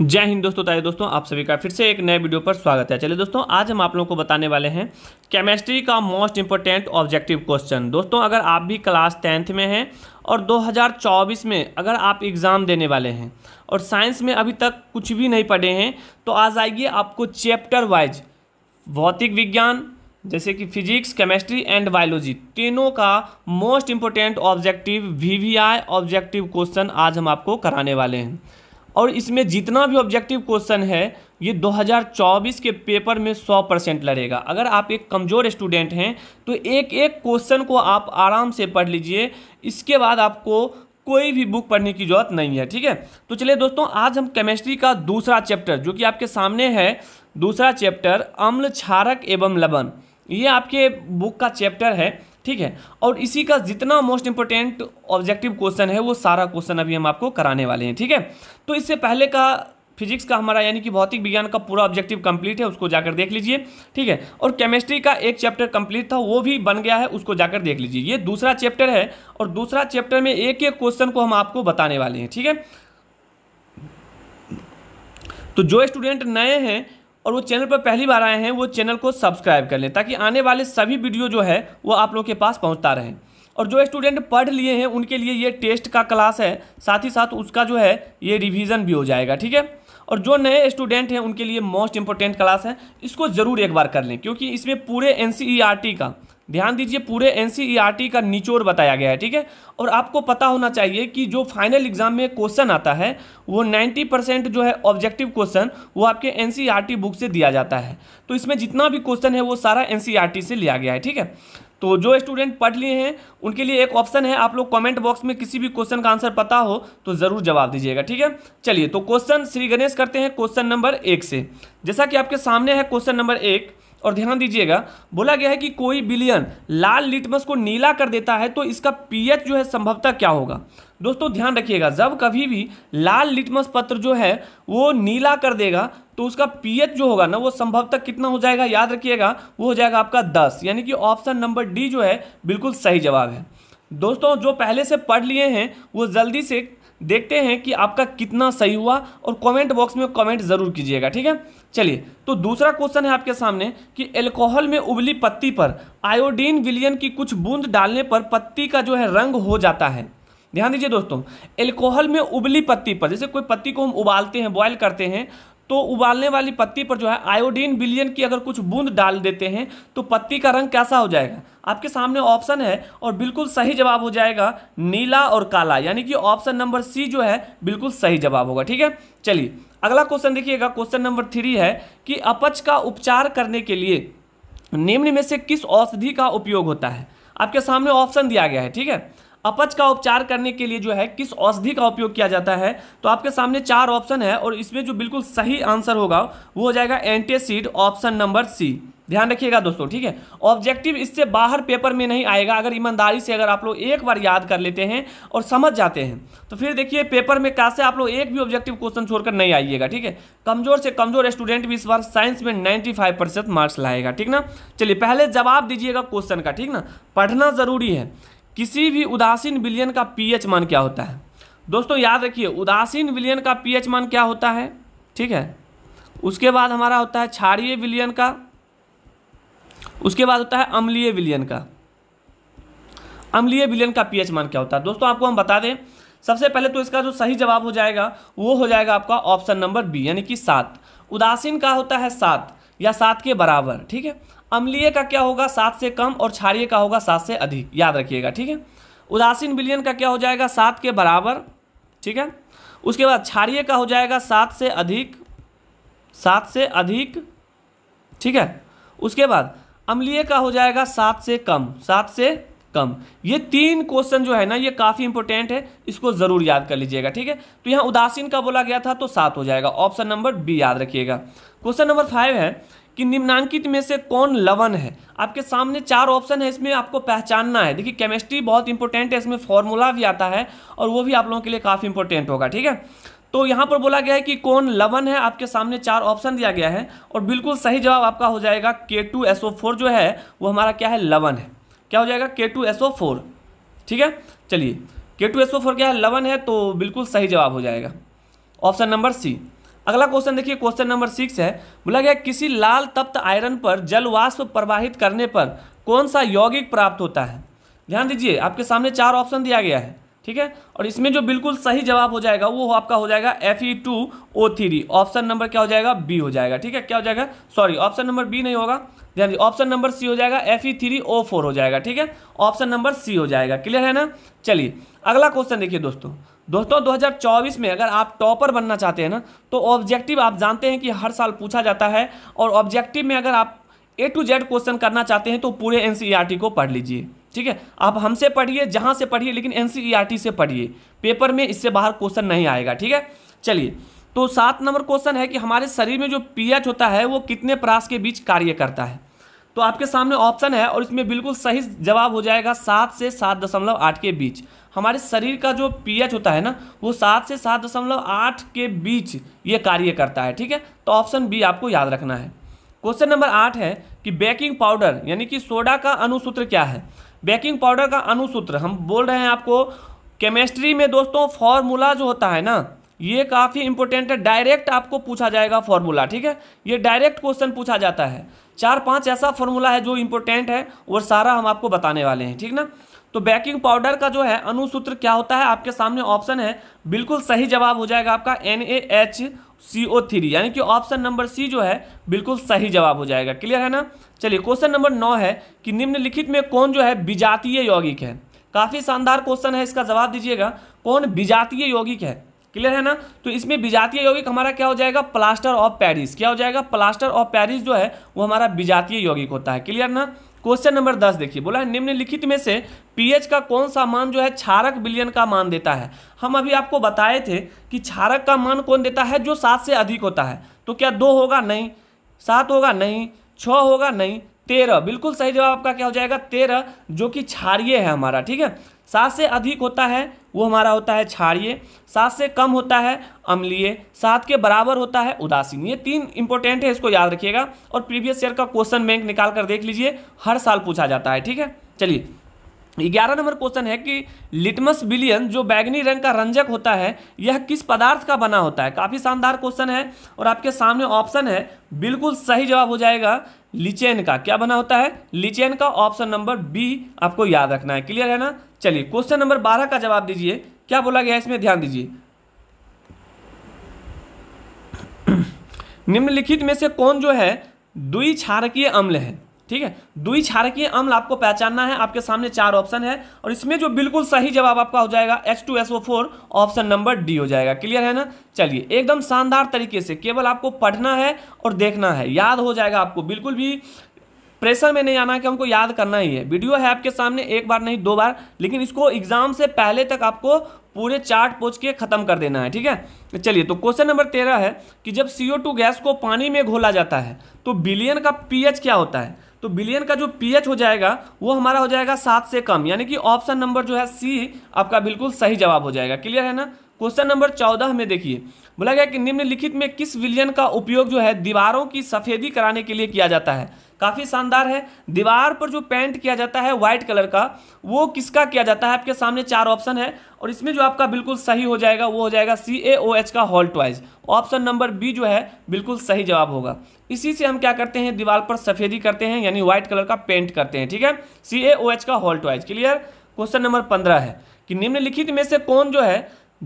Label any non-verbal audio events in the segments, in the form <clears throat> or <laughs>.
जय हिंद दोस्तों तारे दोस्तों आप सभी का फिर से एक नए वीडियो पर स्वागत है चलिए दोस्तों आज हम आप लोगों को बताने वाले हैं केमिस्ट्री का मोस्ट इंपॉर्टेंट ऑब्जेक्टिव क्वेश्चन दोस्तों अगर आप भी क्लास टेंथ में हैं और 2024 में अगर आप एग्ज़ाम देने वाले हैं और साइंस में अभी तक कुछ भी नहीं पढ़े हैं तो आज आइए आपको चैप्टर वाइज भौतिक विज्ञान जैसे कि फिजिक्स केमिस्ट्री एंड बायोलॉजी तीनों का most important objective V objective question आज हम आपको कराने वाले हैं और इसमें जितना भी ऑब्जेक्टिव क्वेश्चन है ये 2024 के पेपर में 100 परसेंट लड़ेगा अगर आप एक कमज़ोर स्टूडेंट हैं तो एक एक क्वेश्चन को आप आराम से पढ़ लीजिए इसके बाद आपको कोई भी बुक पढ़ने की जरूरत नहीं है ठीक है तो चलिए दोस्तों आज हम केमिस्ट्री का दूसरा चैप्टर जो कि आपके सामने है दूसरा चैप्टर अम्ल क्षारक एवं लबन ये आपके बुक का चैप्टर है ठीक है और इसी का जितना मोस्ट इंपॉर्टेंट ऑब्जेक्टिव क्वेश्चन है वो सारा क्वेश्चन अभी हम आपको कराने वाले हैं ठीक है तो इससे पहले का फिजिक्स का हमारा यानी कि भौतिक विज्ञान का पूरा ऑब्जेक्टिव कंप्लीट है उसको जाकर देख लीजिए ठीक है और केमिस्ट्री का एक चैप्टर कंप्लीट था वो भी बन गया है उसको जाकर देख लीजिए ये दूसरा चैप्टर है और दूसरा चैप्टर में एक एक क्वेश्चन को हम आपको बताने वाले हैं ठीक है तो जो स्टूडेंट नए हैं और वो चैनल पर पहली बार आए हैं वो चैनल को सब्सक्राइब कर लें ताकि आने वाले सभी वीडियो जो है वो आप लोग के पास पहुँचता रहें और जो स्टूडेंट पढ़ लिए हैं उनके लिए ये टेस्ट का क्लास है साथ ही साथ उसका जो है ये रिवीजन भी हो जाएगा ठीक है और जो नए स्टूडेंट हैं उनके लिए मोस्ट इंपॉर्टेंट क्लास है इसको ज़रूर एक बार कर लें क्योंकि इसमें पूरे एन e का ध्यान दीजिए पूरे एन e का निचोड़ बताया गया है ठीक है और आपको पता होना चाहिए कि जो फाइनल एग्जाम में क्वेश्चन आता है वो 90 परसेंट जो है ऑब्जेक्टिव क्वेश्चन वो आपके एन बुक e से दिया जाता है तो इसमें जितना भी क्वेश्चन है वो सारा एन e से लिया गया है ठीक है तो जो स्टूडेंट पढ़ लिए हैं उनके लिए एक ऑप्शन है आप लोग कमेंट बॉक्स में किसी भी क्वेश्चन का आंसर पता हो तो ज़रूर जवाब दीजिएगा ठीक है चलिए तो क्वेश्चन श्री गणेश करते हैं क्वेश्चन नंबर एक से जैसा कि आपके सामने है क्वेश्चन नंबर एक और ध्यान दीजिएगा बोला गया है कि कोई बिलियन लाल लिटमस को नीला कर देता है तो इसका पीएच जो है संभवतः क्या होगा दोस्तों ध्यान रखिएगा जब कभी भी लाल लिटमस पत्र जो है वो नीला कर देगा तो उसका पीएच जो होगा ना वो संभवतः कितना हो जाएगा याद रखिएगा वो हो जाएगा आपका दस यानी कि ऑप्शन नंबर डी जो है बिल्कुल सही जवाब है दोस्तों जो पहले से पढ़ लिए हैं वो जल्दी से देखते हैं कि आपका कितना सही हुआ और कमेंट बॉक्स में कमेंट ज़रूर कीजिएगा ठीक है चलिए तो दूसरा क्वेश्चन है आपके सामने कि एल्कोहल में उबली पत्ती पर आयोडीन विलियन की कुछ बूंद डालने पर पत्ती का जो है रंग हो जाता है ध्यान दीजिए दोस्तों एल्कोहल में उबली पत्ती पर जैसे कोई पत्ती को हम उबालते हैं बॉयल करते हैं तो उबालने वाली पत्ती पर जो है आयोडीन बिलियन की अगर कुछ बूंद डाल देते हैं तो पत्ती का रंग कैसा हो जाएगा आपके सामने ऑप्शन है और बिल्कुल सही जवाब हो जाएगा नीला और काला यानी कि ऑप्शन नंबर सी जो है बिल्कुल सही जवाब होगा ठीक है चलिए अगला क्वेश्चन देखिएगा क्वेश्चन नंबर थ्री है कि अपच का उपचार करने के लिए निम्न में से किस औषधि का उपयोग होता है आपके सामने ऑप्शन दिया गया है ठीक है अपच का उपचार करने के लिए जो है किस औषधि का उपयोग किया जाता है तो आपके सामने चार ऑप्शन है और इसमें जो बिल्कुल सही आंसर होगा वो हो जाएगा एंटेसिड ऑप्शन नंबर सी ध्यान रखिएगा दोस्तों ठीक है ऑब्जेक्टिव इससे बाहर पेपर में नहीं आएगा अगर ईमानदारी से अगर आप लोग एक बार याद कर लेते हैं और समझ जाते हैं तो फिर देखिए पेपर में कैसे आप लोग एक भी ऑब्जेक्टिव क्वेश्चन छोड़कर नहीं आइएगा ठीक है कमजोर से कमजोर स्टूडेंट भी इस बार साइंस में नाइन्टी फाइव परसेंट मार्क्स लाएगा ठीक ना चलिए पहले जवाब दीजिएगा क्वेश्चन का ठीक ना पढ़ना जरूरी है किसी भी उदासीन विलियन का पीएच मान क्या होता है दोस्तों याद रखिए उदासीन विलियन का पीएच मान क्या होता है ठीक है उसके बाद हमारा होता है क्षारिय विलियन का उसके बाद होता है अम्लीय विलियन का अम्लीय विलियन का पीएच मान क्या होता है दोस्तों आपको हम बता दें सबसे पहले तो इसका जो सही जवाब हो जाएगा वो हो जाएगा आपका ऑप्शन नंबर बी यानी कि सात उदासीन का होता है सात या सात के बराबर ठीक है अम्लीय का क्या होगा सात से कम और क्षारिय का होगा सात से अधिक याद रखिएगा ठीक है उदासीन विलियन का क्या हो जाएगा सात के बराबर ठीक है उसके बाद क्षारिय का हो जाएगा सात से अधिक सात से अधिक ठीक है उसके बाद अम्लीय का हो जाएगा सात से कम सात से कम ये तीन क्वेश्चन जो है ना ये काफ़ी इंपॉर्टेंट है इसको ज़रूर याद कर लीजिएगा ठीक है तो यहाँ उदासीन का बोला गया था तो सात हो जाएगा ऑप्शन नंबर बी याद रखिएगा क्वेश्चन नंबर फाइव है कि निम्नांकित में से कौन लवन है आपके सामने चार ऑप्शन है इसमें आपको पहचानना है देखिए केमिस्ट्री बहुत इंपॉर्टेंट है इसमें फॉर्मूला भी आता है और वो भी आप लोगों के लिए काफ़ी इंपॉर्टेंट होगा ठीक है तो यहां पर बोला गया है कि कौन लवन है आपके सामने चार ऑप्शन दिया गया है और बिल्कुल सही जवाब आपका हो जाएगा के टू एस ओ फोर जो है वो हमारा क्या है लवन है क्या हो जाएगा के टू एस ओ फोर ठीक है चलिए के टू एस ओ फोर क्या है लवन है तो बिल्कुल सही जवाब हो जाएगा ऑप्शन नंबर सी अगला क्वेश्चन देखिए क्वेश्चन नंबर सिक्स है बोला गया किसी लाल तप्त आयरन पर जलवाष्प प्रवाहित करने पर कौन सा यौगिक प्राप्त होता है ध्यान दीजिए आपके सामने चार ऑप्शन दिया गया है ठीक है और इसमें जो बिल्कुल सही जवाब हो जाएगा वो आपका हो जाएगा F E two O three option number क्या हो जाएगा बी हो जाएगा ठीक है क्या हो जाएगा सॉरी ऑप्शन नंबर बी नहीं होगा ध्यान दीजिए ऑप्शन नंबर सी हो जाएगा F E three O four हो जाएगा ठीक है ऑप्शन नंबर सी हो जाएगा क्लियर है ना चलिए अगला क्वेश्चन देखिए दोस्तों दोस्तों 2024 में अगर आप टॉपर बनना चाहते हैं ना तो ऑब्जेक्टिव आप जानते हैं कि हर साल पूछा जाता है और ऑब्जेक्टिव में अगर आप ए टू जेड क्वेश्चन करना चाहते हैं तो पूरे एन e को पढ़ लीजिए ठीक है आप हमसे पढ़िए जहाँ से पढ़िए लेकिन एन e से पढ़िए पेपर में इससे बाहर क्वेश्चन नहीं आएगा ठीक है चलिए तो सात नंबर क्वेश्चन है कि हमारे शरीर में जो पीएच होता है वो कितने प्रास के बीच कार्य करता है तो आपके सामने ऑप्शन है और इसमें बिल्कुल सही जवाब हो जाएगा सात से सात दशमलव आठ के बीच हमारे शरीर का जो पीएच होता है ना वो सात से सात दशमलव आठ के बीच ये कार्य करता है ठीक है तो ऑप्शन बी आपको याद रखना है क्वेश्चन नंबर आठ है कि बेकिंग पाउडर यानी कि सोडा का अनुसूत्र क्या है बेकिंग पाउडर का अनुसूत्र हम बोल रहे हैं आपको केमिस्ट्री में दोस्तों फॉर्मूला जो होता है ना ये काफ़ी इंपॉर्टेंट है डायरेक्ट आपको पूछा जाएगा फॉर्मूला ठीक है ये डायरेक्ट क्वेश्चन पूछा जाता है चार पांच ऐसा फॉर्मूला है जो इंपॉर्टेंट है और सारा हम आपको बताने वाले हैं ठीक ना तो बेकिंग पाउडर का जो है अनुसूत्र क्या होता है आपके सामने ऑप्शन है बिल्कुल सही जवाब हो जाएगा आपका N A H C O three यानी कि ऑप्शन नंबर सी जो है बिल्कुल सही जवाब हो जाएगा क्लियर है ना चलिए क्वेश्चन नंबर नौ है कि निम्नलिखित में कौन जो है विजातीय यौगिक है काफ़ी शानदार क्वेश्चन है इसका जवाब दीजिएगा कौन विजातीय यौगिक है क्लियर है ना तो इसमें विजातीय यौगिक हमारा क्या हो जाएगा प्लास्टर ऑफ पैरिस क्या हो जाएगा प्लास्टर ऑफ पैरिस जो है वो हमारा विजातीय यौगिक होता है क्लियर ना क्वेश्चन नंबर दस देखिए बोला है निम्नलिखित में से पीएच का कौन सा मान जो है क्षारक बिलियन का मान देता है हम अभी आपको बताए थे कि क्षारक का मान कौन देता है जो सात से अधिक होता है तो क्या दो होगा नहीं सात होगा नहीं छः होगा नहीं तेरह बिल्कुल सही जवाब आपका क्या हो जाएगा तेरह जो कि क्षारिय है हमारा ठीक है सात से अधिक होता है वो हमारा होता है क्षारिय सात से कम होता है अम्लीय सात के बराबर होता है उदासीन ये तीन इंपॉर्टेंट है इसको याद रखिएगा और प्रीवियस ईयर का क्वेश्चन बैंक निकाल कर देख लीजिए हर साल पूछा जाता है ठीक है चलिए ग्यारह नंबर क्वेश्चन है कि लिटमस बिलियन जो बैगनी रंग का रंजक होता है यह किस पदार्थ का बना होता है काफ़ी शानदार क्वेश्चन है और आपके सामने ऑप्शन है बिल्कुल सही जवाब हो जाएगा लिचेन का क्या बना होता है लिचेन का ऑप्शन नंबर बी आपको याद रखना है क्लियर है ना चलिए क्वेश्चन नंबर बारह का जवाब दीजिए क्या बोला गया इसमें ध्यान दीजिए <clears throat> निम्नलिखित में से कौन जो है द्विछारकीय अम्ल है ठीक है द्विक्षारकीय अम्ल आपको पहचानना है आपके सामने चार ऑप्शन है और इसमें जो बिल्कुल सही जवाब आपका हो जाएगा H two S four option number D हो जाएगा क्लियर है ना चलिए एकदम शानदार तरीके से केवल आपको पढ़ना है और देखना है याद हो जाएगा आपको बिल्कुल भी प्रेशर में नहीं आना कि हमको याद करना ही है वीडियो है आपके सामने एक बार नहीं दो बार लेकिन इसको एग्जाम से पहले तक आपको पूरे चार्ट पोच के खत्म कर देना है ठीक है चलिए तो क्वेश्चन नंबर तेरह है कि जब CO2 गैस को पानी में घोला जाता है तो बिलियन का पीएच क्या होता है तो बिलियन का जो पीएच हो जाएगा वो हमारा हो जाएगा सात से कम यानी कि ऑप्शन नंबर जो है सी आपका बिल्कुल सही जवाब हो जाएगा क्लियर है ना क्वेश्चन नंबर चौदह में देखिए बोला गया कि निम्नलिखित में किस विलियन का उपयोग जो है दीवारों की सफेदी कराने के लिए किया जाता है काफ़ी शानदार है दीवार पर जो पेंट किया जाता है व्हाइट कलर का वो किसका किया जाता है आपके सामने चार ऑप्शन है और इसमें जो आपका बिल्कुल सही हो जाएगा वो हो जाएगा सी ए ओ एच का whole twice option number B जो है बिल्कुल सही जवाब होगा इसी से हम क्या करते हैं दीवार पर सफेदी करते हैं यानी व्हाइट कलर का पेंट करते हैं ठीक है सी ए ओ एच का whole twice clear question number पंद्रह है कि निम्नलिखित में से कौन जो है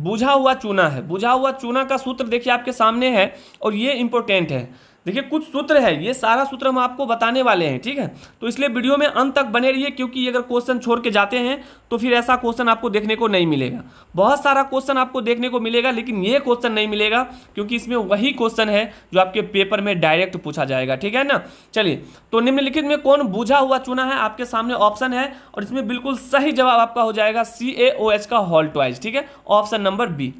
बुझा हुआ चूना है बुझा हुआ चूना का सूत्र देखिए आपके सामने है और ये इंपॉर्टेंट है देखिए कुछ सूत्र है ये सारा सूत्र हम आपको बताने वाले हैं ठीक है तो इसलिए वीडियो में अंत तक बने रहिए क्योंकि अगर क्वेश्चन छोड़ के जाते हैं तो फिर ऐसा क्वेश्चन आपको देखने को नहीं मिलेगा बहुत सारा क्वेश्चन आपको देखने को मिलेगा लेकिन ये क्वेश्चन नहीं मिलेगा क्योंकि इसमें वही क्वेश्चन है जो आपके पेपर में डायरेक्ट पूछा जाएगा ठीक है ना चलिए तो निम्नलिखित में कौन बूझा हुआ चुना है आपके सामने ऑप्शन है और इसमें बिल्कुल सही जवाब आपका हो जाएगा सी का हॉल ट्वाइज ठीक है option number B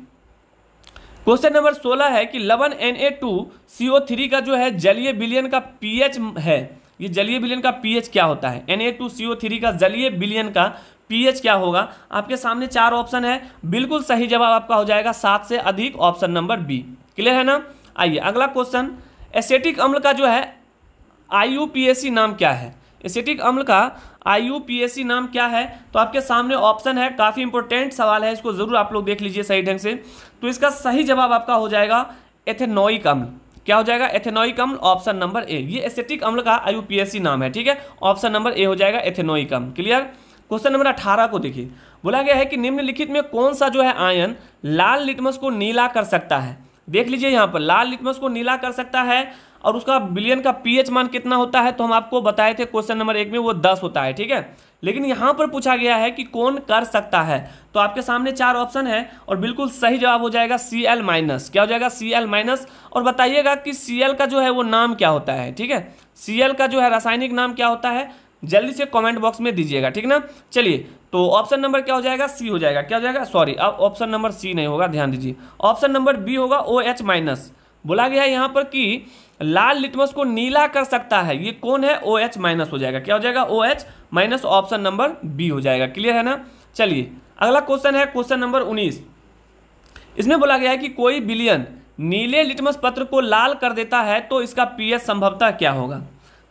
question number सोलह है कि लवन N A two C O three का जो है जलीय बिलियन का पीएच है ये जलीय बिलियन का पीएच क्या होता है N A two C O three का जलीय बिलियन का पीएच क्या होगा आपके सामने चार ऑप्शन है बिल्कुल सही जवाब आपका हो जाएगा सात से अधिक ऑप्शन नंबर बी क्लियर है ना आइए अगला क्वेश्चन एसेटिक अम्ल का जो है आई नाम क्या है एसिटिक अम्ल का आई नाम क्या है तो आपके सामने ऑप्शन है काफ़ी इंपॉर्टेंट सवाल है इसको ज़रूर आप लोग देख लीजिए सही ढंग से तो इसका सही जवाब आपका हो जाएगा एथेनोइक अम्ल क्या हो जाएगा एथेनोइक अम्ल ऑप्शन नंबर ए ये एसेटिक अम्ल का आई नाम है ठीक है ऑप्शन नंबर ए हो जाएगा एथेनोइक अम्ल क्लियर क्वेश्चन नंबर अठारह को देखिए बोला गया है कि निम्नलिखित में कौन सा जो है आयन लाल लिटमस को नीला कर सकता है देख लीजिए यहाँ पर लाल लिटमस को नीला कर सकता है और उसका बिलियन का पीएच मान कितना होता है तो हम आपको बताए थे क्वेश्चन नंबर एक में वो दस होता है ठीक है लेकिन यहाँ पर पूछा गया है कि कौन कर सकता है तो आपके सामने चार ऑप्शन है और बिल्कुल सही जवाब हो जाएगा सी एल माइनस क्या हो जाएगा सी एल माइनस और बताइएगा कि सी एल का जो है वो नाम क्या होता है ठीक है सी एल का जो है रासायनिक नाम क्या होता है जल्दी से कमेंट बॉक्स में दीजिएगा ठीक ना चलिए तो ऑप्शन नंबर क्या हो जाएगा सी हो जाएगा क्या हो जाएगा सॉरी अब ऑप्शन नंबर सी नहीं होगा ध्यान दीजिए ऑप्शन नंबर बी होगा ओ एच माइनस बोला गया है यहाँ पर कि लाल लिटमस को नीला कर सकता है ये कौन है ओ एच माइनस हो जाएगा क्या हो जाएगा O H minus option number B हो जाएगा क्लियर है ना चलिए अगला क्वेश्चन है क्वेश्चन नंबर उन्नीस इसमें बोला गया है कि कोई बिलियन नीले लिटमस पत्र को लाल कर देता है तो इसका पीएच संभवतः क्या होगा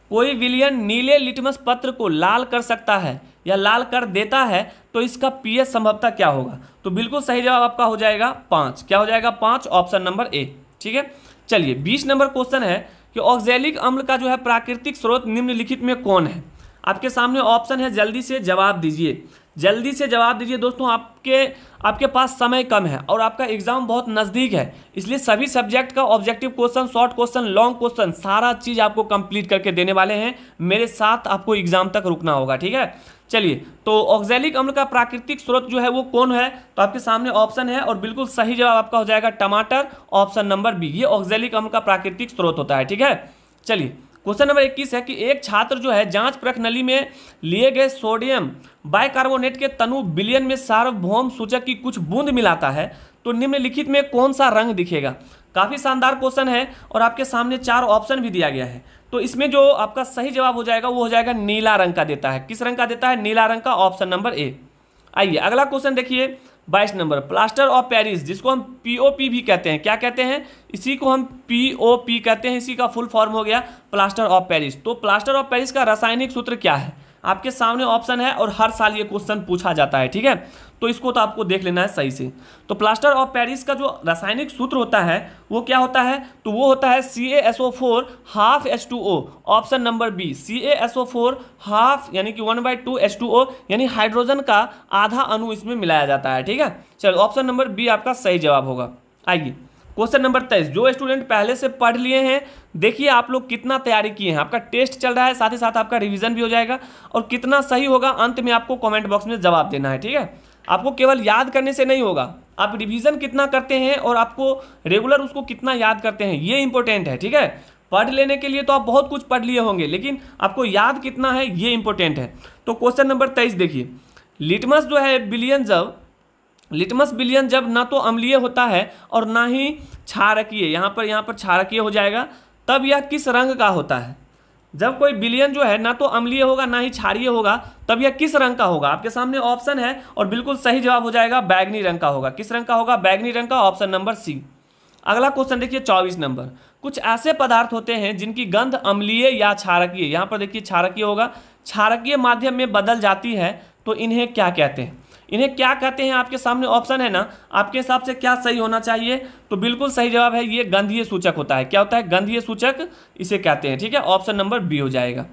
कोई विलियन नीले लिटमस पत्र को लाल कर सकता है या लाल कर देता है तो इसका पीएच संभवता क्या होगा तो बिल्कुल सही जवाब आपका हो जाएगा पांच क्या हो जाएगा पांच ऑप्शन नंबर ए ठीक है चलिए बीस नंबर क्वेश्चन है कि ऑक्जेलिक अम्ल का जो है प्राकृतिक स्रोत निम्नलिखित में कौन है आपके सामने ऑप्शन है जल्दी से जवाब दीजिए जल्दी से जवाब दीजिए दोस्तों आपके आपके पास समय कम है और आपका एग्जाम बहुत नज़दीक है इसलिए सभी सब्जेक्ट का objective question short question long question सारा चीज़ आपको कंप्लीट करके देने वाले हैं मेरे साथ आपको एग्जाम तक रुकना होगा ठीक है चलिए तो ऑक्जेलिक अम्ल का प्राकृतिक स्रोत जो है वो कौन है तो आपके सामने ऑप्शन है और बिल्कुल सही जवाब आपका हो जाएगा टमाटर ऑप्शन नंबर बी ये ऑक्जेलिक अम्ल का प्राकृतिक स्रोत होता है ठीक है चलिए क्वेश्चन नंबर इक्कीस है कि एक छात्र जो है जांच प्रख नली में लिए गए सोडियम बाइकार्बोनेट के तनु बिलियन में सार्वभौम सूचक की कुछ बूंद मिलाता है तो निम्नलिखित में कौन सा रंग दिखेगा काफ़ी शानदार क्वेश्चन है और आपके सामने चार ऑप्शन भी दिया गया है तो इसमें जो आपका सही जवाब हो जाएगा वो हो जाएगा नीला रंग का देता है किस रंग का देता है नीला रंग का ऑप्शन नंबर ए आइए अगला क्वेश्चन देखिए बाईस नंबर प्लास्टर ऑफ पेरिस जिसको हम पीओपी भी कहते हैं क्या कहते हैं इसी को हम पीओपी कहते हैं इसी का फुल फॉर्म हो गया प्लास्टर ऑफ पेरिस तो प्लास्टर ऑफ पेरिस का रासायनिक सूत्र क्या है आपके सामने ऑप्शन है और हर साल ये क्वेश्चन पूछा जाता है ठीक है तो इसको तो आपको देख लेना है सही से तो प्लास्टर ऑफ पेरिस का जो रासायनिक सूत्र होता है वो क्या होता है तो वो होता है C A S O four half H two O option number B C A S O four half यानी कि one by two H two O यानी हाइड्रोजन का आधा अणु इसमें मिलाया जाता है ठीक है चलो ऑप्शन नंबर बी आपका सही जवाब होगा आइए क्वेश्चन नंबर तेईस जो स्टूडेंट पहले से पढ़ लिए हैं देखिए आप लोग कितना तैयारी किए हैं आपका टेस्ट चल रहा है साथ ही साथ आपका रिवीजन भी हो जाएगा और कितना सही होगा अंत में आपको कमेंट बॉक्स में जवाब देना है ठीक है आपको केवल याद करने से नहीं होगा आप रिवीजन कितना करते हैं और आपको रेगुलर उसको कितना याद करते हैं ये इंपॉर्टेंट है ठीक है पढ़ लेने के लिए तो आप बहुत कुछ पढ़ लिए होंगे लेकिन आपको याद कितना है ये इंपॉर्टेंट है तो क्वेश्चन नंबर तेईस देखिए लिटमस जो है बिलियन जब लिटमस बिलियन जब ना तो अम्लीय होता है और ना ही क्षारकीय यहाँ पर यहाँ पर क्षारकीय हो जाएगा तब यह किस रंग का होता है जब कोई बिलियन जो है ना तो अम्लीय होगा ना ही क्षारिय होगा तब यह किस रंग का होगा आपके सामने ऑप्शन है और बिल्कुल सही जवाब हो जाएगा बैगनी रंग का होगा किस रंग का होगा बैगनी रंग का ऑप्शन नंबर सी अगला क्वेश्चन देखिए चौबीस नंबर कुछ ऐसे पदार्थ होते हैं जिनकी गंध अम्लीय या क्षारकीय यहाँ पर देखिए क्षारकीय होगा क्षारकीय माध्यम में बदल जाती है तो इन्हें क्या कहते हैं इन्हें क्या कहते हैं आपके सामने ऑप्शन है ना आपके हिसाब से क्या सही होना चाहिए तो बिल्कुल सही जवाब है ये गंधीय सूचक होता है क्या होता है गंधीय सूचक इसे कहते हैं ठीक है ऑप्शन नंबर बी हो जाएगा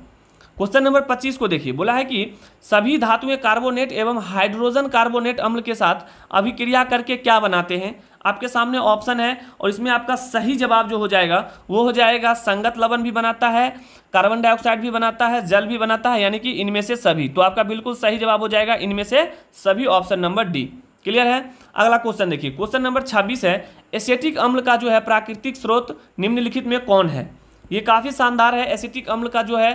क्वेश्चन नंबर 25 को देखिए बोला है कि सभी धातुएं कार्बोनेट एवं हाइड्रोजन कार्बोनेट अम्ल के साथ अभिक्रिया करके क्या बनाते हैं आपके सामने ऑप्शन है और इसमें आपका सही जवाब जो हो जाएगा वो हो जाएगा संगत लवण भी बनाता है कार्बन डाइऑक्साइड भी बनाता है जल भी बनाता है यानी कि इनमें से सभी तो आपका बिल्कुल सही जवाब हो जाएगा इनमें से सभी ऑप्शन नंबर डी क्लियर है अगला क्वेश्चन देखिए क्वेश्चन नंबर छब्बीस है एसेटिक अम्ल का जो है प्राकृतिक स्रोत निम्नलिखित में कौन है ये काफ़ी शानदार है एसेटिक अम्ल का जो है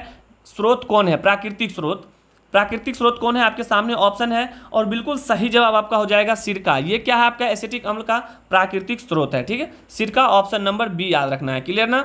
स्रोत कौन है प्राकृतिक स्रोत प्राकृतिक स्रोत कौन है आपके सामने ऑप्शन है और बिल्कुल सही जवाब आपका हो जाएगा सिरका ये क्या है आपका एसिटिक अम्ल का प्राकृतिक स्रोत है ठीक है सिरका ऑप्शन नंबर बी याद रखना है क्लियर ना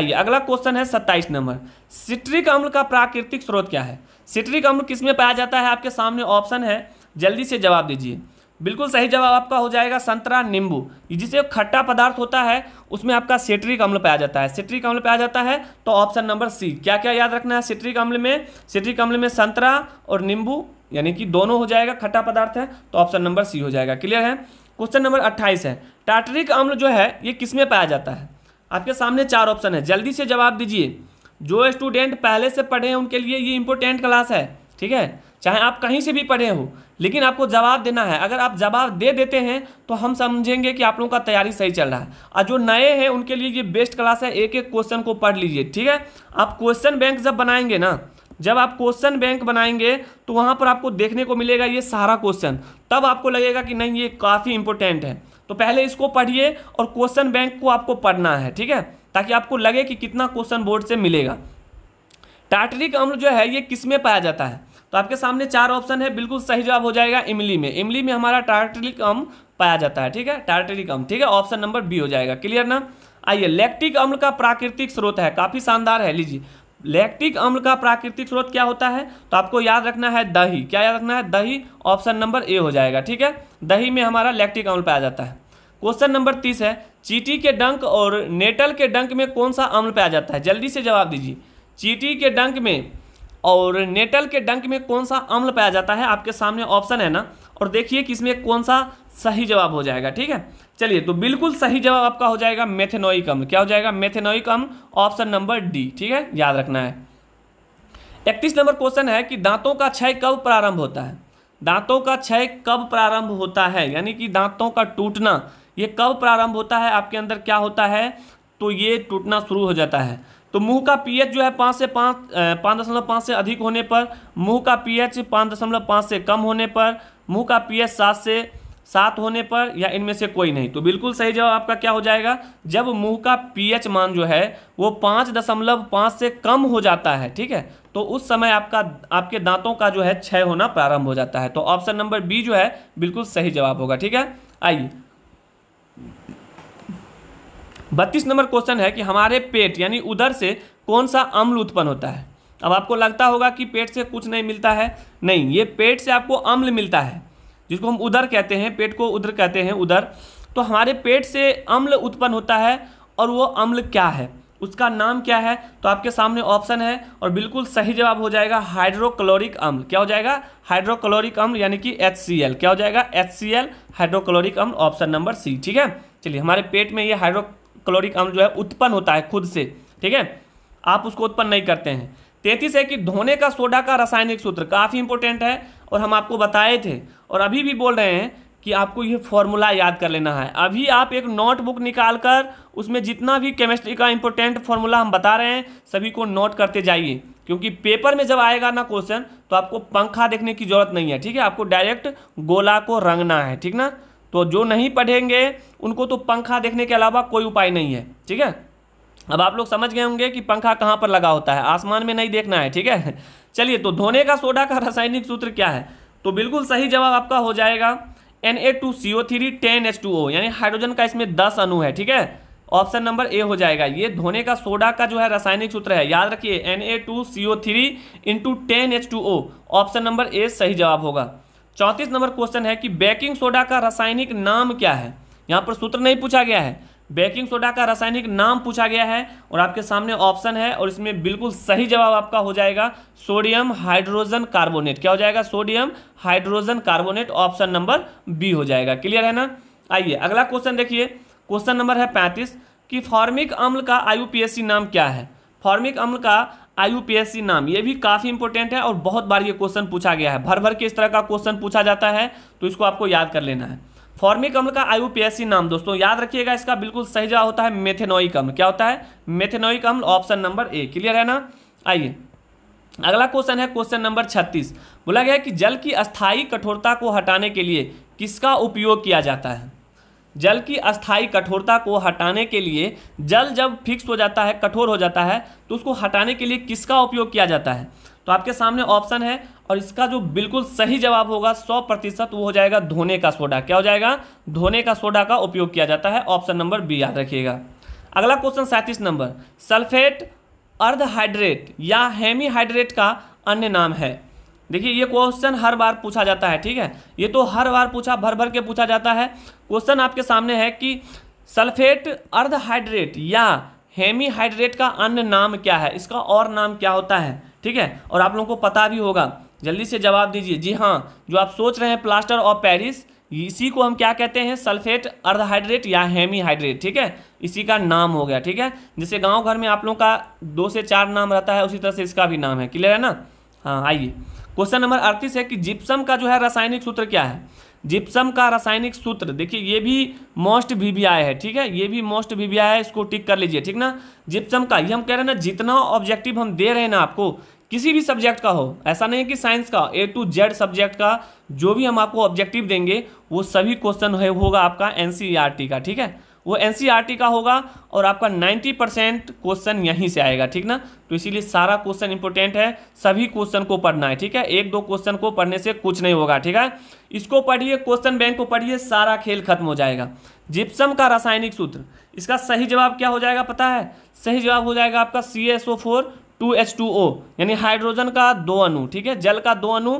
आइए अगला क्वेश्चन है सत्ताईस नंबर सिट्रिक अम्ल का प्राकृतिक स्रोत क्या है सिट्रिक अम्ल किस में पाया जाता है आपके सामने ऑप्शन है जल्दी से जवाब दीजिए बिल्कुल सही जवाब आपका हो जाएगा संतरा नींबू जिसे खट्टा पदार्थ होता है उसमें आपका सेट्रिक अम्ल पाया जाता है सेट्रिक अम्ल पाया जाता है तो ऑप्शन नंबर सी क्या क्या याद रखना है सेट्रिक अम्ल में सेट्रिक अम्ल में संतरा और नींबू यानी कि दोनों हो जाएगा खट्टा पदार्थ है तो ऑप्शन नंबर सी हो जाएगा क्लियर है क्वेश्चन नंबर अट्ठाईस है टाटरिक अम्ल जो है ये किस में पाया जाता है आपके सामने चार ऑप्शन है जल्दी से जवाब दीजिए जो स्टूडेंट पहले से पढ़े हैं उनके लिए ये इंपॉर्टेंट क्लास है ठीक है चाहे आप कहीं से भी पढ़े हो लेकिन आपको जवाब देना है अगर आप जवाब दे देते हैं तो हम समझेंगे कि आप लोगों का तैयारी सही चल रहा है और जो नए हैं उनके लिए ये बेस्ट क्लास है एक एक क्वेश्चन को पढ़ लीजिए ठीक है आप क्वेश्चन बैंक जब बनाएंगे ना जब आप क्वेश्चन बैंक बनाएंगे तो वहाँ पर आपको देखने को मिलेगा ये सारा क्वेश्चन तब आपको लगेगा कि नहीं ये काफ़ी इंपॉर्टेंट है तो पहले इसको पढ़िए और क्वेश्चन बैंक को आपको पढ़ना है ठीक है ताकि आपको लगे कि कितना क्वेश्चन बोर्ड से मिलेगा टाटरिक अम्ल जो है ये किस में पाया जाता है तो आपके सामने चार ऑप्शन है बिल्कुल सही जवाब हो जाएगा इमली में इमली में हमारा टार्टरिकम पाया जाता है ठीक है टार्टरिकम ठीक है ऑप्शन नंबर बी हो जाएगा क्लियर ना आइए लैक्टिक अम्ल का प्राकृतिक स्रोत है काफ़ी शानदार है लीजिए लैक्टिक अम्ल का प्राकृतिक स्रोत क्या होता है तो आपको याद रखना है दही क्या याद रखना है दही ऑप्शन नंबर ए हो जाएगा ठीक है दही में हमारा लैक्टिक अम्ल पाया जाता है क्वेश्चन नंबर तीस है चीटी के डंक और नेटल के डंक में कौन सा अम्ल पाया जाता है जल्दी से जवाब दीजिए चीटी के डंक में और नेटल के डंक में कौन सा अम्ल पाया जाता है आपके सामने ऑप्शन है ना और देखिए कि इसमें कौन सा सही जवाब हो जाएगा ठीक है चलिए तो बिल्कुल सही जवाब आपका हो जाएगा मेथेनोइक अम्ल क्या हो जाएगा मेथेनोइक अम्ल ऑप्शन नंबर डी ठीक है याद रखना है इकतीस नंबर क्वेश्चन है कि दांतों का क्षय कब प्रारंभ होता है दांतों का क्षय कब प्रारंभ होता है यानी कि दांतों का टूटना ये कब प्रारंभ होता है आपके अंदर क्या होता है तो ये टूटना शुरू हो जाता है तो मुंह का पीएच जो है पाँच से पाँच पाँच दशमलव पाँच से अधिक होने पर मुंह का पीएच पाँच दशमलव पाँच से कम होने पर मुंह का पीएच सात से सात होने पर या इनमें से कोई नहीं तो बिल्कुल सही जवाब आपका क्या हो जाएगा जब मुंह का पीएच मान जो है वो पाँच दशमलव पाँच से कम हो जाता है ठीक है तो उस समय आपका आपके दांतों का जो है क्षय होना प्रारंभ हो जाता है तो ऑप्शन नंबर बी जो है बिल्कुल सही जवाब होगा ठीक है आइए बत्तीस नंबर क्वेश्चन है कि हमारे पेट यानी उधर से कौन सा अम्ल उत्पन्न होता है अब आपको लगता होगा कि पेट से कुछ नहीं मिलता है नहीं ये पेट से आपको अम्ल मिलता है जिसको हम उधर कहते हैं पेट को उधर कहते हैं उधर तो हमारे पेट से अम्ल उत्पन्न होता है और वो अम्ल क्या है उसका नाम क्या है तो आपके सामने ऑप्शन है और बिल्कुल सही जवाब हो जाएगा हाइड्रोक्लोरिक अम्ल क्या हो जाएगा हाइड्रोक्लोरिक अम्ल यानी कि एच क्या हो जाएगा एच हाइड्रोक्लोरिक अम्ल ऑप्शन नंबर सी ठीक है चलिए हमारे पेट में ये हाइड्रो क्लोरिक अम्ल जो है उत्पन्न होता है खुद से ठीक है आप उसको उत्पन्न नहीं करते हैं तैतीस है कि धोने का सोडा का रासायनिक सूत्र काफ़ी इंपॉर्टेंट है और हम आपको बताए थे और अभी भी बोल रहे हैं कि आपको यह फॉर्मूला याद कर लेना है अभी आप एक नोटबुक निकाल कर उसमें जितना भी केमिस्ट्री का इंपॉर्टेंट फॉर्मूला हम बता रहे हैं सभी को नोट करते जाइए क्योंकि पेपर में जब आएगा ना क्वेश्चन तो आपको पंखा देखने की जरूरत नहीं है ठीक है आपको डायरेक्ट गोला को रंगना है ठीक ना तो जो नहीं पढ़ेंगे उनको तो पंखा देखने के अलावा कोई उपाय नहीं है ठीक है अब आप लोग समझ गए होंगे कि पंखा कहाँ पर लगा होता है आसमान में नहीं देखना है ठीक है <laughs> चलिए तो धोने का सोडा का रासायनिक सूत्र क्या है तो बिल्कुल सही जवाब आपका हो जाएगा N A two C O three ten H two O यानी हाइड्रोजन का इसमें दस अणु है ठीक है ऑप्शन नंबर ए हो जाएगा ये धोने का सोडा का जो है रासायनिक सूत्र है याद रखिए N A two C O three into ten H two O option number A सही जवाब होगा चौंतीस नंबर क्वेश्चन है कि बेकिंग सोडा का रासायनिक नाम क्या है यहाँ पर सूत्र नहीं पूछा गया है बेकिंग सोडा का रासायनिक नाम पूछा गया है और आपके सामने ऑप्शन है और इसमें बिल्कुल सही जवाब आपका हो जाएगा सोडियम हाइड्रोजन कार्बोनेट क्या हो जाएगा sodium hydrogen carbonate option number B हो जाएगा क्लियर है ना आइए अगला क्वेश्चन देखिए क्वेश्चन नंबर है पैंतीस कि फॉर्मिक अम्ल का आयु नाम क्या है फॉर्मिक अम्ल का आई नाम ये भी काफ़ी इंपॉर्टेंट है और बहुत बार ये क्वेश्चन पूछा गया है भर भर के इस तरह का क्वेश्चन पूछा जाता है तो इसको आपको याद कर लेना है फॉर्मिक अम्ल का आई नाम दोस्तों याद रखिएगा इसका बिल्कुल सही जवाब होता है मेथेनोइक अम्ल क्या होता है मेथेनोइक अम्ल ऑप्शन नंबर ए क्लियर है ना आइए अगला क्वेश्चन है क्वेश्चन नंबर 36 बोला गया है कि जल की अस्थायी कठोरता को हटाने के लिए किसका उपयोग किया जाता है जल की अस्थाई कठोरता को हटाने के लिए जल जब फिक्स हो जाता है कठोर हो जाता है तो उसको हटाने के लिए किसका उपयोग किया जाता है तो आपके सामने ऑप्शन है और इसका जो बिल्कुल सही जवाब होगा सौ प्रतिशत वो हो जाएगा धोने का सोडा क्या हो जाएगा धोने का सोडा का उपयोग किया जाता है ऑप्शन नंबर बी याद रखिएगा अगला क्वेश्चन सैंतीस नंबर सल्फेट अर्धहाइड्रेट या हेमीहाइड्रेट का अन्य नाम है देखिए ये क्वेश्चन हर बार पूछा जाता है ठीक है ये तो हर बार पूछा भर भर के पूछा जाता है क्वेश्चन आपके सामने है कि सल्फेट अर्धहाइड्रेट या हेमीहाइड्रेट का अन्य नाम क्या है इसका और नाम क्या होता है ठीक है और आप लोगों को पता भी होगा जल्दी से जवाब दीजिए जी हाँ जो आप सोच रहे हैं प्लास्टर ऑफ पेरिस इसी को हम क्या कहते हैं सल्फेट अर्धहाइड्रेट या हेमीहाइड्रेट ठीक है इसी का नाम हो गया ठीक है जैसे गांव घर में आप लोगों का दो से चार नाम रहता है उसी तरह से इसका भी नाम है क्लियर है ना हाँ आइए क्वेश्चन नंबर अड़तीस है कि जिप्सम का जो है रासायनिक सूत्र क्या है जिप्सम का रासायनिक सूत्र देखिए ये भी मोस्ट वीवीआई है ठीक है ये भी मोस्ट वीबीआई है इसको टिक कर लीजिए ठीक ना जिप्सम का ये हम कह रहे हैं ना जितना ऑब्जेक्टिव हम दे रहे हैं ना आपको किसी भी सब्जेक्ट का हो ऐसा नहीं है कि साइंस का ए टू जेड सब्जेक्ट का जो भी हम आपको ऑब्जेक्टिव देंगे वो सभी क्वेश्चन होगा आपका एनसीईआरटी e का ठीक है वो एन e का होगा और आपका 90 परसेंट क्वेश्चन यहीं से आएगा ठीक ना तो इसीलिए सारा क्वेश्चन इंपॉर्टेंट है सभी क्वेश्चन को पढ़ना है ठीक है एक दो क्वेश्चन को पढ़ने से कुछ नहीं होगा ठीक है इसको पढ़िए क्वेश्चन बैंक को पढ़िए सारा खेल खत्म हो जाएगा जिप्सम का रासायनिक सूत्र इसका सही जवाब क्या हो जाएगा पता है सही जवाब हो जाएगा आपका C S O four two two O यानी हाइड्रोजन का दो अनु ठीक है जल का दो अनु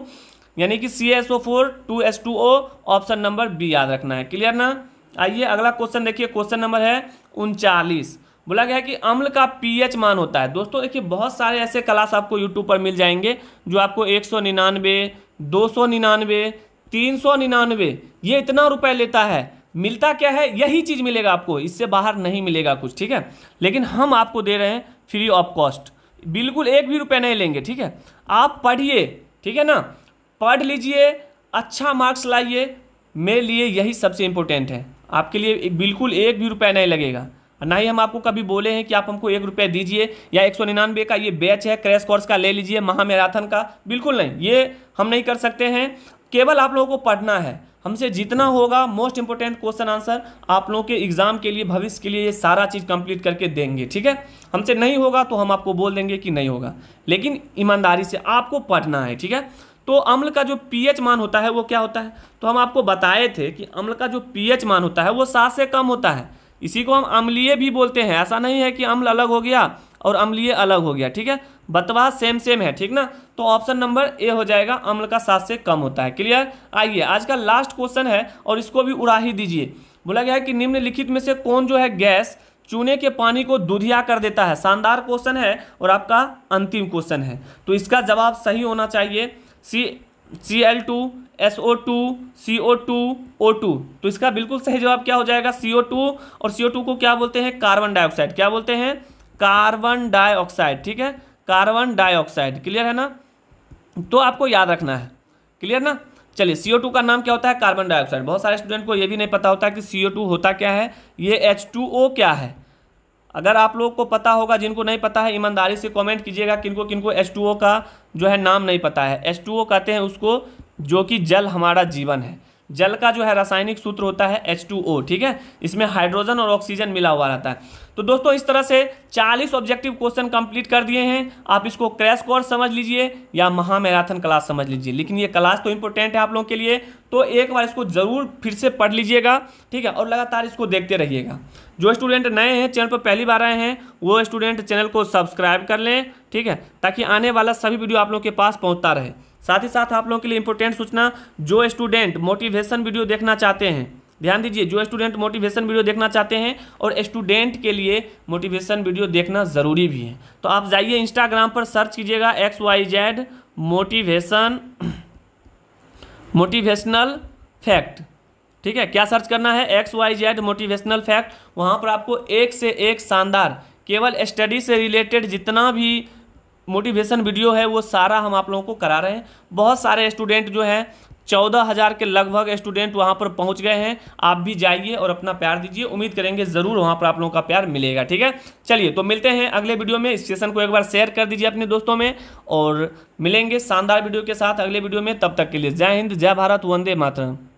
यानी कि C S O four two two O option number B याद रखना है क्लियर ना आइए अगला क्वेश्चन देखिए क्वेश्चन नंबर है उनचालीस बोला गया है कि अम्ल का पीएच मान होता है दोस्तों देखिए बहुत सारे ऐसे क्लास आपको यूट्यूब पर मिल जाएंगे जो आपको एक सौ निन्यानवे दो सौ निन्यानवे तीन सौ निन्यानवे ये इतना रुपए लेता है मिलता क्या है यही चीज़ मिलेगा आपको इससे बाहर नहीं मिलेगा कुछ ठीक है लेकिन हम आपको दे रहे हैं फ्री ऑफ कॉस्ट बिल्कुल एक भी रुपये नहीं लेंगे ठीक है आप पढ़िए ठीक है ना पढ़ लीजिए अच्छा मार्क्स लाइए मेरे लिए यही सबसे इम्पोर्टेंट है आपके लिए बिल्कुल एक भी रुपया नहीं लगेगा ना ही हम आपको कभी बोले हैं कि आप हमको एक रुपया दीजिए या एक सौ का ये बैच है क्रैश कोर्स का ले लीजिए महामैराथन का बिल्कुल नहीं ये हम नहीं कर सकते हैं केवल आप लोगों को पढ़ना है हमसे जितना होगा मोस्ट इंपॉर्टेंट क्वेश्चन आंसर आप लोगों के एग्जाम के लिए भविष्य के लिए ये सारा चीज़ कंप्लीट करके देंगे ठीक है हमसे नहीं होगा तो हम आपको बोल देंगे कि नहीं होगा लेकिन ईमानदारी से आपको पढ़ना है ठीक है तो अम्ल का जो पीएच मान होता है वो क्या होता है तो हम आपको बताए थे कि अम्ल का जो पीएच मान होता है वो सात से कम होता है इसी को हम अम्लीय भी बोलते हैं ऐसा नहीं है कि अम्ल अलग हो गया और अम्लीय अलग हो गया ठीक है बतवा सेम सेम है ठीक ना तो ऑप्शन नंबर ए हो जाएगा अम्ल का सात से कम होता है क्लियर आइए आज का लास्ट क्वेश्चन है और इसको भी उड़ा ही दीजिए बोला गया है कि निम्नलिखित में से कौन जो है गैस चूने के पानी को दुधिया कर देता है शानदार क्वेश्चन है और आपका अंतिम क्वेश्चन है तो इसका जवाब सही होना चाहिए C C L two S O two C O two O two तो इसका बिल्कुल सही जवाब क्या हो जाएगा सी ओ टू और सी ओ टू को क्या बोलते हैं कार्बन डाइऑक्साइड क्या बोलते हैं कार्बन डाइऑक्साइड ठीक है कार्बन डाइऑक्साइड क्लियर है ना तो आपको याद रखना है क्लियर ना चलिए सी का नाम क्या होता है कार्बन डाइऑक्साइड बहुत सारे स्टूडेंट को यह भी नहीं पता होता कि सी होता क्या है ये एच क्या है अगर आप लोग को पता होगा जिनको नहीं पता है ईमानदारी से कमेंट कीजिएगा किनको किनको एस का जो है नाम नहीं पता है एस कहते हैं उसको जो कि जल हमारा जीवन है जल का जो है रासायनिक सूत्र होता है H2O ठीक है इसमें हाइड्रोजन और ऑक्सीजन मिला हुआ रहता है तो दोस्तों इस तरह से 40 ऑब्जेक्टिव क्वेश्चन कंप्लीट कर दिए हैं आप इसको क्रैश कोर्स समझ लीजिए या महामैराथन क्लास समझ लीजिए लेकिन ये क्लास तो इंपॉर्टेंट है आप लोगों के लिए तो एक बार इसको ज़रूर फिर से पढ़ लीजिएगा ठीक है और लगातार इसको देखते रहिएगा जो स्टूडेंट नए हैं चैनल पर पहली बार आए हैं वो स्टूडेंट चैनल को सब्सक्राइब कर लें ठीक है ताकि आने वाला सभी वीडियो आप लोगों के पास पहुँचता रहे साथ ही साथ आप लोगों के लिए इंपॉर्टेंट सूचना जो स्टूडेंट मोटिवेशन वीडियो देखना चाहते हैं ध्यान दीजिए जो स्टूडेंट मोटिवेशन वीडियो देखना चाहते हैं और स्टूडेंट के लिए मोटिवेशन वीडियो देखना ज़रूरी भी है तो आप जाइए इंस्टाग्राम पर सर्च कीजिएगा X Y Z motivation motivational fact ठीक है क्या सर्च करना है X Y Z motivational fact वहाँ पर आपको एक से एक शानदार केवल स्टडी से रिलेटेड जितना भी मोटिवेशन वीडियो है वो सारा हम आप लोगों को करा रहे हैं बहुत सारे स्टूडेंट जो हैं चौदह हज़ार के लगभग स्टूडेंट वहाँ पर पहुँच गए हैं आप भी जाइए और अपना प्यार दीजिए उम्मीद करेंगे ज़रूर वहाँ पर आप लोगों का प्यार मिलेगा ठीक है चलिए तो मिलते हैं अगले वीडियो में इस सेशन को एक बार शेयर कर दीजिए अपने दोस्तों में और मिलेंगे शानदार वीडियो के साथ अगले वीडियो में तब तक के लिए जय हिंद जय भारत वंदे मातरम